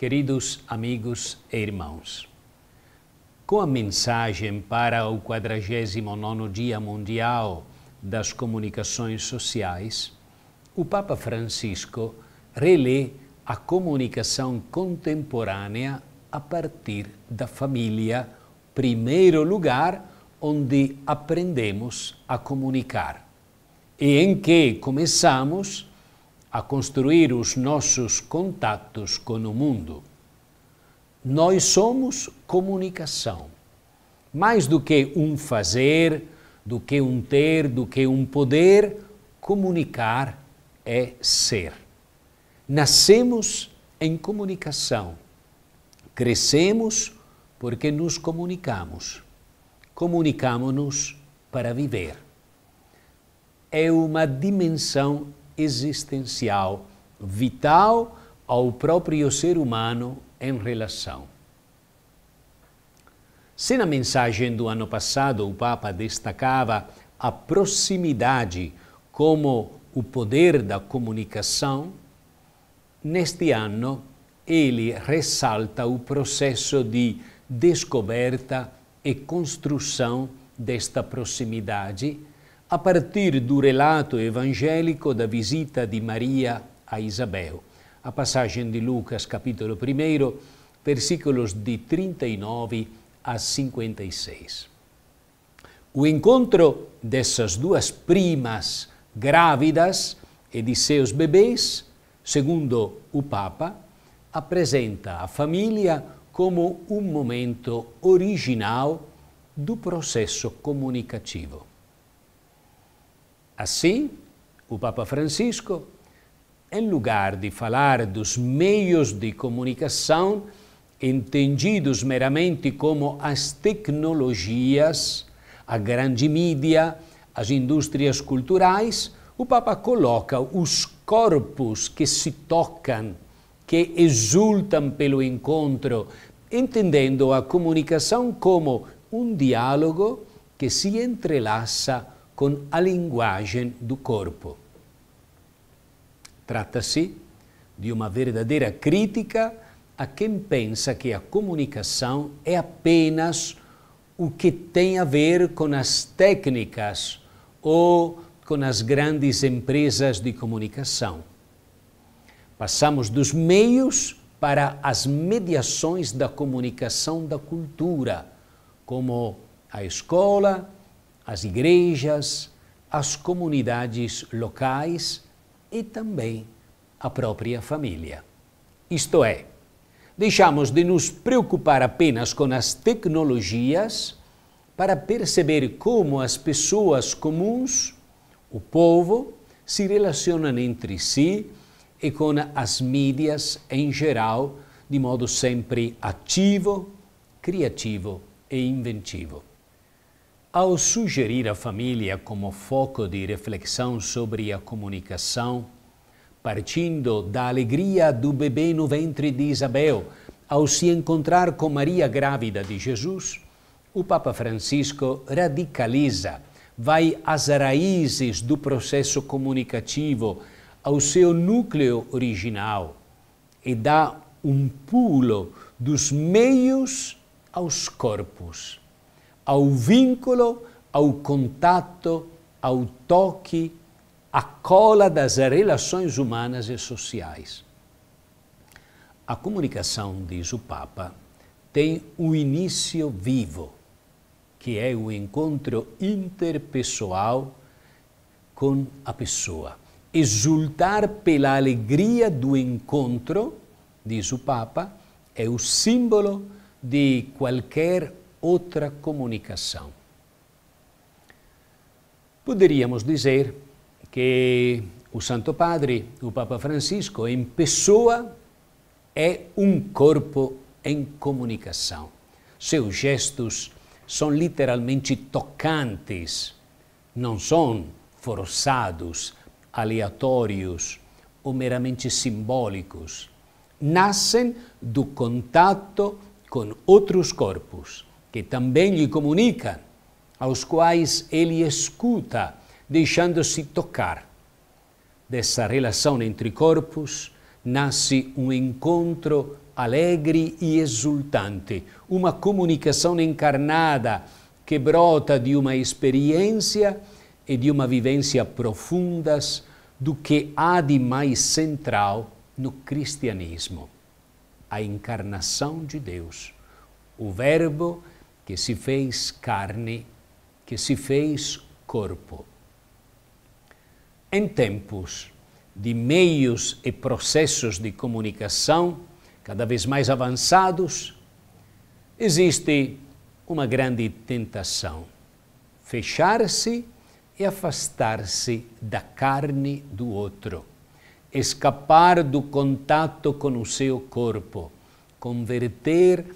Queridos amigos e irmãos, com a mensagem para o 49 Dia Mundial das Comunicações Sociais, o Papa Francisco relê a comunicação contemporânea a partir da família, primeiro lugar onde aprendemos a comunicar e em que começamos a construir os nossos contatos com o mundo. Nós somos comunicação. Mais do que um fazer, do que um ter, do que um poder, comunicar é ser. Nascemos em comunicação. Crescemos porque nos comunicamos. Comunicamos-nos para viver. É uma dimensão existencial vital ao próprio ser humano em relação. Se na mensagem do ano passado o Papa destacava a proximidade como o poder da comunicação, neste ano ele ressalta o processo de descoberta e construção desta proximidade a partir do relato evangélico da visita de Maria a Isabel. A passagem de Lucas, capítulo 1, versículos de 39 a 56. O encontro dessas duas primas grávidas e de seus bebês, segundo o Papa, apresenta a família como um momento original do processo comunicativo. Assim, o Papa Francisco, em lugar de falar dos meios de comunicação entendidos meramente como as tecnologias, a grande mídia, as indústrias culturais, o Papa coloca os corpos que se tocam, que exultam pelo encontro, entendendo a comunicação como um diálogo que se entrelaça com a linguagem do corpo. Trata-se de uma verdadeira crítica a quem pensa que a comunicação é apenas o que tem a ver com as técnicas ou com as grandes empresas de comunicação. Passamos dos meios para as mediações da comunicação da cultura, como a escola, as igrejas, as comunidades locais e também a própria família. Isto é, deixamos de nos preocupar apenas com as tecnologias para perceber como as pessoas comuns, o povo, se relacionam entre si e com as mídias em geral, de modo sempre ativo, criativo e inventivo. Ao sugerir a família como foco de reflexão sobre a comunicação, partindo da alegria do bebê no ventre de Isabel ao se encontrar com Maria grávida de Jesus, o Papa Francisco radicaliza, vai às raízes do processo comunicativo, ao seu núcleo original e dá um pulo dos meios aos corpos ao vínculo, ao contato, ao toque, à cola das relações humanas e sociais. A comunicação, diz o Papa, tem o início vivo, que é o encontro interpessoal com a pessoa. Exultar pela alegria do encontro, diz o Papa, é o símbolo de qualquer outra comunicação. Poderíamos dizer que o Santo Padre, o Papa Francisco, em pessoa, é um corpo em comunicação. Seus gestos são literalmente tocantes, não são forçados, aleatórios ou meramente simbólicos. Nascem do contato com outros corpos que também lhe comunica, aos quais ele escuta, deixando-se tocar. Dessa relação entre corpos nasce um encontro alegre e exultante, uma comunicação encarnada que brota de uma experiência e de uma vivência profundas do que há de mais central no cristianismo: a encarnação de Deus, o Verbo que se fez carne, que se fez corpo. Em tempos de meios e processos de comunicação cada vez mais avançados, existe uma grande tentação: fechar-se e afastar-se da carne do outro, escapar do contato com o seu corpo, converter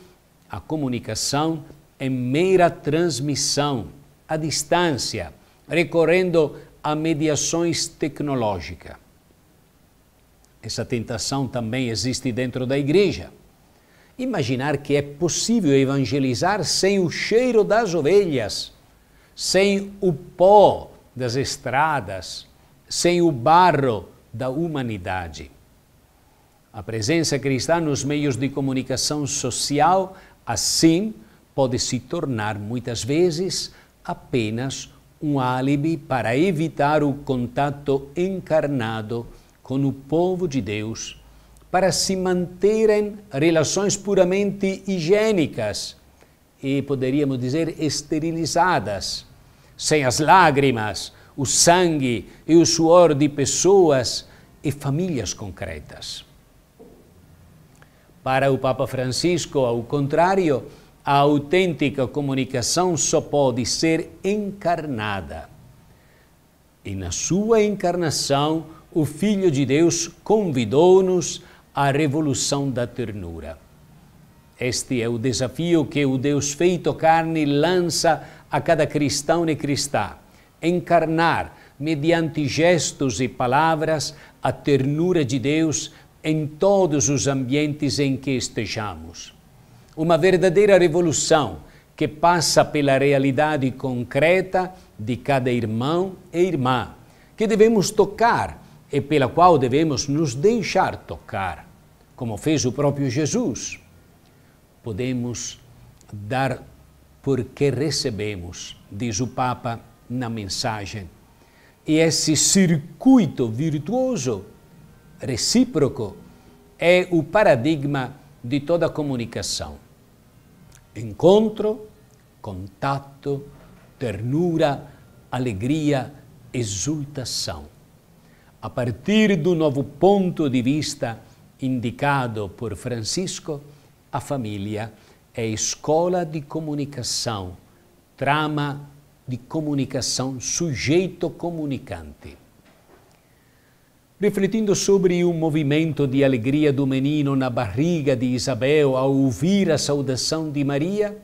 a comunicação em mera transmissão à distância, recorrendo a mediações tecnológicas. Essa tentação também existe dentro da igreja. Imaginar que é possível evangelizar sem o cheiro das ovelhas, sem o pó das estradas, sem o barro da humanidade. A presença cristã nos meios de comunicação social, assim, pode se tornar muitas vezes apenas um álibi para evitar o contato encarnado com o povo de Deus, para se manterem relações puramente higiênicas e, poderíamos dizer, esterilizadas, sem as lágrimas, o sangue e o suor de pessoas e famílias concretas. Para o Papa Francisco, ao contrário, a autêntica comunicação só pode ser encarnada. E na sua encarnação, o Filho de Deus convidou-nos à revolução da ternura. Este é o desafio que o Deus feito carne lança a cada cristão e cristã: encarnar, mediante gestos e palavras, a ternura de Deus em todos os ambientes em que estejamos. Uma verdadeira revolução que passa pela realidade concreta de cada irmão e irmã, que devemos tocar e pela qual devemos nos deixar tocar, como fez o próprio Jesus. Podemos dar porque recebemos, diz o Papa na mensagem. E esse circuito virtuoso, recíproco, é o paradigma de toda a comunicação. Encontro, contato, ternura, alegria, exultação. A partir do novo ponto de vista indicado por Francisco, a família é escola de comunicação, trama de comunicação, sujeito comunicante refletindo sobre o movimento de alegria do menino na barriga de Isabel ao ouvir a saudação de Maria,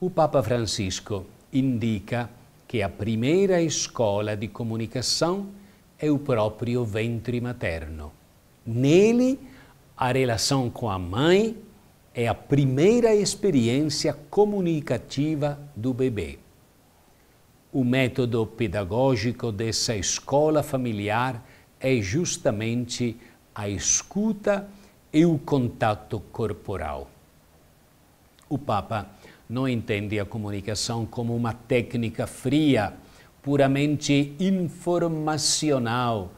o Papa Francisco indica que a primeira escola de comunicação é o próprio ventre materno. Nele, a relação com a mãe é a primeira experiência comunicativa do bebê. O método pedagógico dessa escola familiar é justamente a escuta e o contato corporal. O Papa não entende a comunicação como uma técnica fria, puramente informacional.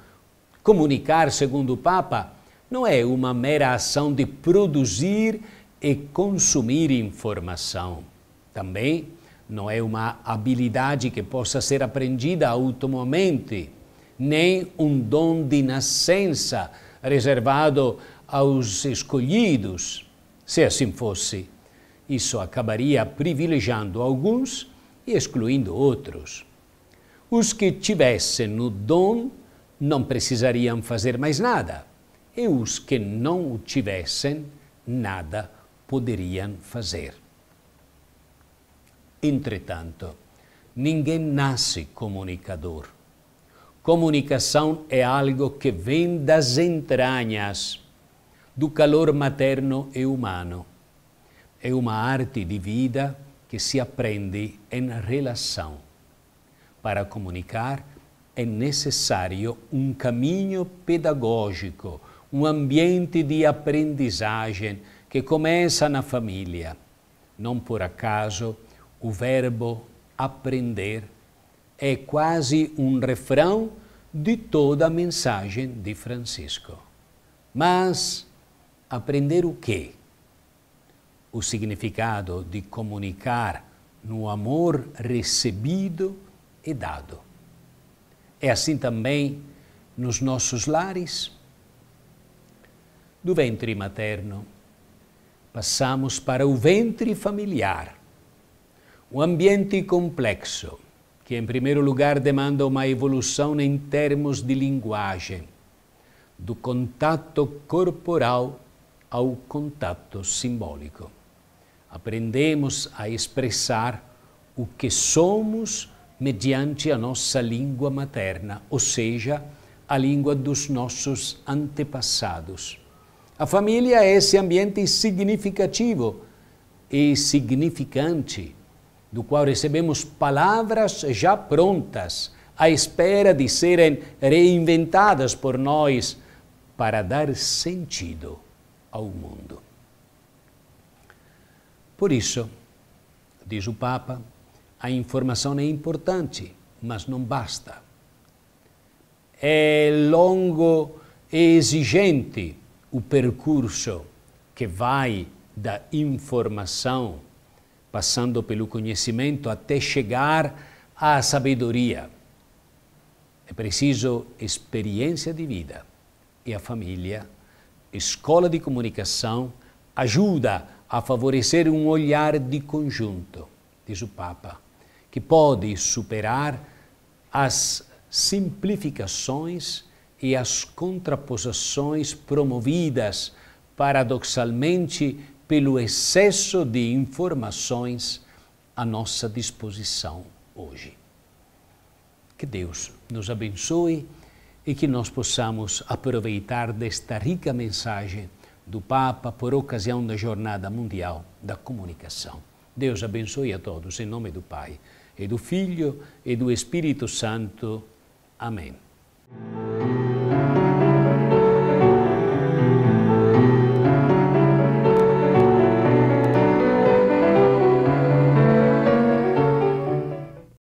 Comunicar, segundo o Papa, não é uma mera ação de produzir e consumir informação. Também não é uma habilidade que possa ser aprendida automaticamente nem um dom de nascença reservado aos escolhidos. Se assim fosse, isso acabaria privilegiando alguns e excluindo outros. Os que tivessem o dom não precisariam fazer mais nada, e os que não o tivessem, nada poderiam fazer. Entretanto, ninguém nasce comunicador Comunicação é algo que vem das entranhas, do calor materno e humano. É uma arte de vida que se aprende em relação. Para comunicar, é necessário um caminho pedagógico, um ambiente de aprendizagem que começa na família. Não por acaso, o verbo aprender é quase um refrão de toda a mensagem de Francisco. Mas aprender o quê? O significado de comunicar no amor recebido e dado. É assim também nos nossos lares? Do ventre materno, passamos para o ventre familiar, um ambiente complexo, que, em primeiro lugar, demanda uma evolução em termos de linguagem, do contato corporal ao contato simbólico. Aprendemos a expressar o que somos mediante a nossa língua materna, ou seja, a língua dos nossos antepassados. A família é esse ambiente significativo e significante do qual recebemos palavras já prontas, à espera de serem reinventadas por nós para dar sentido ao mundo. Por isso, diz o Papa, a informação é importante, mas não basta. É longo e exigente o percurso que vai da informação passando pelo conhecimento até chegar à sabedoria. É preciso experiência de vida. E a família, escola de comunicação, ajuda a favorecer um olhar de conjunto, diz o Papa, que pode superar as simplificações e as contraposições promovidas paradoxalmente pelo excesso de informações à nossa disposição hoje. Que Deus nos abençoe e que nós possamos aproveitar desta rica mensagem do Papa por ocasião da Jornada Mundial da Comunicação. Deus abençoe a todos, em nome do Pai, e do Filho e do Espírito Santo. Amém.